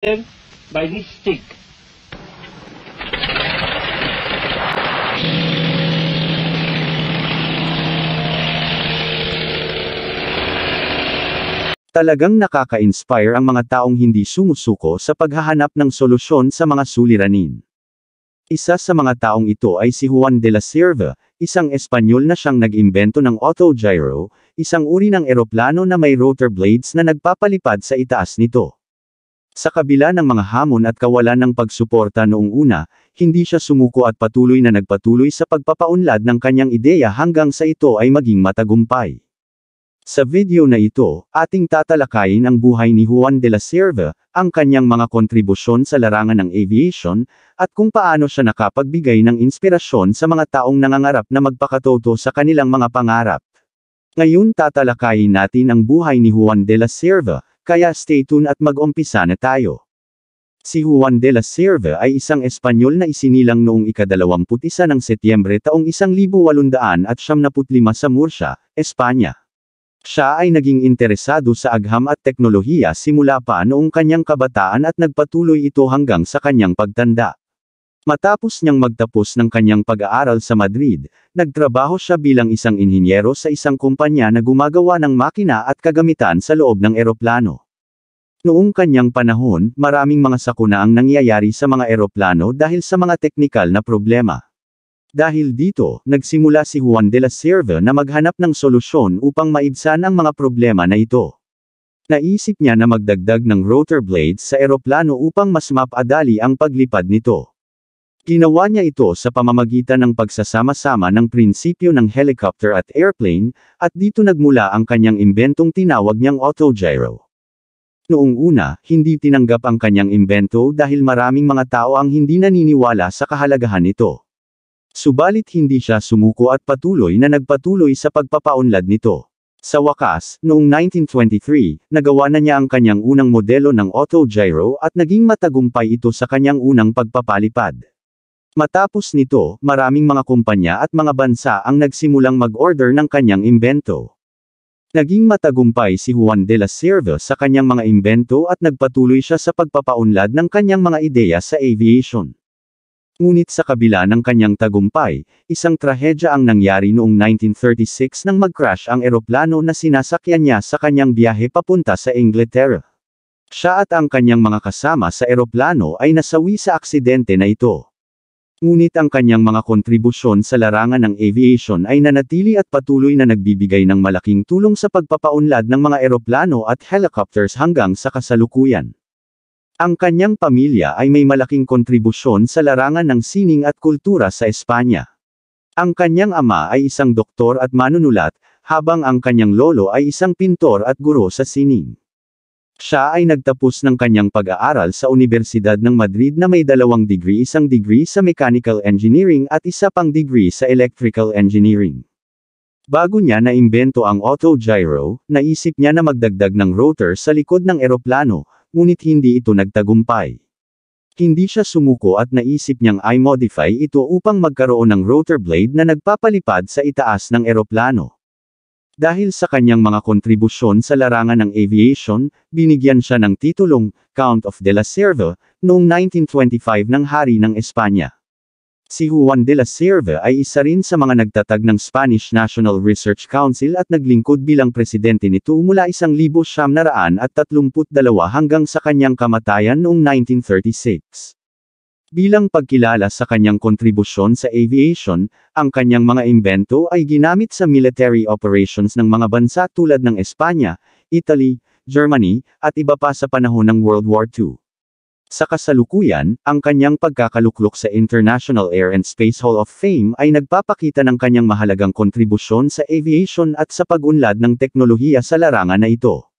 them by this stick. Talagang nakaka-inspire ang mga taong hindi sumusuko sa paghahanap ng solusyon sa mga suliranin. Isa sa mga taong ito ay si Juan de la Cierva, isang Espanyol na siyang nag-imbento ng autogyro, isang uri ng eroplano na may rotor blades na nagpapalipad sa itaas nito. Sa kabila ng mga hamon at kawalan ng pagsuporta noong una, hindi siya sumuko at patuloy na nagpatuloy sa pagpapaunlad ng kanyang ideya hanggang sa ito ay maging matagumpay. Sa video na ito, ating tatalakayin ang buhay ni Juan de la Serva, ang kanyang mga kontribusyon sa larangan ng aviation, at kung paano siya nakapagbigay ng inspirasyon sa mga taong nangangarap na magpakatoto sa kanilang mga pangarap. Ngayon tatalakayin natin ang buhay ni Juan de la Serva, kaya stay tuned at mag-umpisa na tayo. Si Juan de la Serve ay isang Espanyol na isinilang noong ikadalawamput-isa ng Setyembre taong 1875 sa Murcia, Espanya. Siya ay naging interesado sa agham at teknolohiya simula pa noong kanyang kabataan at nagpatuloy ito hanggang sa kanyang pagtanda. Matapos niyang magtapos ng kanyang pag-aaral sa Madrid, nagtrabaho siya bilang isang inhinyero sa isang kumpanya na gumagawa ng makina at kagamitan sa loob ng eroplano. Noong kanyang panahon, maraming mga sakuna ang nangyayari sa mga eroplano dahil sa mga teknikal na problema. Dahil dito, nagsimula si Juan de la Cerva na maghanap ng solusyon upang maibsan ang mga problema na ito. Naisip niya na magdagdag ng rotor blades sa eroplano upang mas mapadali ang paglipad nito. Ginawa niya ito sa pamamagitan ng pagsasama-sama ng prinsipyo ng helicopter at airplane, at dito nagmula ang kanyang imbentong tinawag niyang autogyro. Noong una, hindi tinanggap ang kanyang imbento dahil maraming mga tao ang hindi naniniwala sa kahalagahan nito. Subalit hindi siya sumuko at patuloy na nagpatuloy sa pagpapaunlad nito. Sa wakas, noong 1923, nagawa na niya ang kanyang unang modelo ng autogyro at naging matagumpay ito sa kanyang unang pagpapalipad. Matapos nito, maraming mga kumpanya at mga bansa ang nagsimulang mag-order ng kanyang imbento. Naging matagumpay si Juan de la Cerva sa kanyang mga imbento at nagpatuloy siya sa pagpapaunlad ng kanyang mga ideya sa aviation. Ngunit sa kabila ng kanyang tagumpay, isang trahedya ang nangyari noong 1936 nang mag-crash ang eroplano na sinasakyan niya sa kanyang biyahe papunta sa Inglaterra. Siya at ang kanyang mga kasama sa eroplano ay nasawi sa aksidente na ito. Ngunit ang kanyang mga kontribusyon sa larangan ng aviation ay nanatili at patuloy na nagbibigay ng malaking tulong sa pagpapaunlad ng mga eroplano at helicopters hanggang sa kasalukuyan. Ang kanyang pamilya ay may malaking kontribusyon sa larangan ng sining at kultura sa Espanya. Ang kanyang ama ay isang doktor at manunulat, habang ang kanyang lolo ay isang pintor at guro sa sining. Siya ay nagtapos ng kanyang pag-aaral sa Universidad ng Madrid na may dalawang degree isang degree sa Mechanical Engineering at isa pang degree sa Electrical Engineering. Bago niya naimbento ang autogyro, naisip niya na magdagdag ng rotor sa likod ng eroplano, ngunit hindi ito nagtagumpay. Hindi siya sumuko at naisip niyang i-modify ito upang magkaroon ng rotor blade na nagpapalipad sa itaas ng eroplano. Dahil sa kanyang mga kontribusyon sa larangan ng aviation, binigyan siya ng titulong Count of de la Serva noong 1925 ng Hari ng Espanya. Si Juan de la Serva ay isa rin sa mga nagtatag ng Spanish National Research Council at naglingkod bilang presidente nito mula 1932 hanggang sa kanyang kamatayan noong 1936. Bilang pagkilala sa kanyang kontribusyon sa aviation, ang kanyang mga imbento ay ginamit sa military operations ng mga bansa tulad ng Espanya, Italy, Germany, at iba pa sa panahon ng World War II. Sa kasalukuyan, ang kanyang pagkakaluklok sa International Air and Space Hall of Fame ay nagpapakita ng kanyang mahalagang kontribusyon sa aviation at sa pag-unlad ng teknolohiya sa larangan na ito.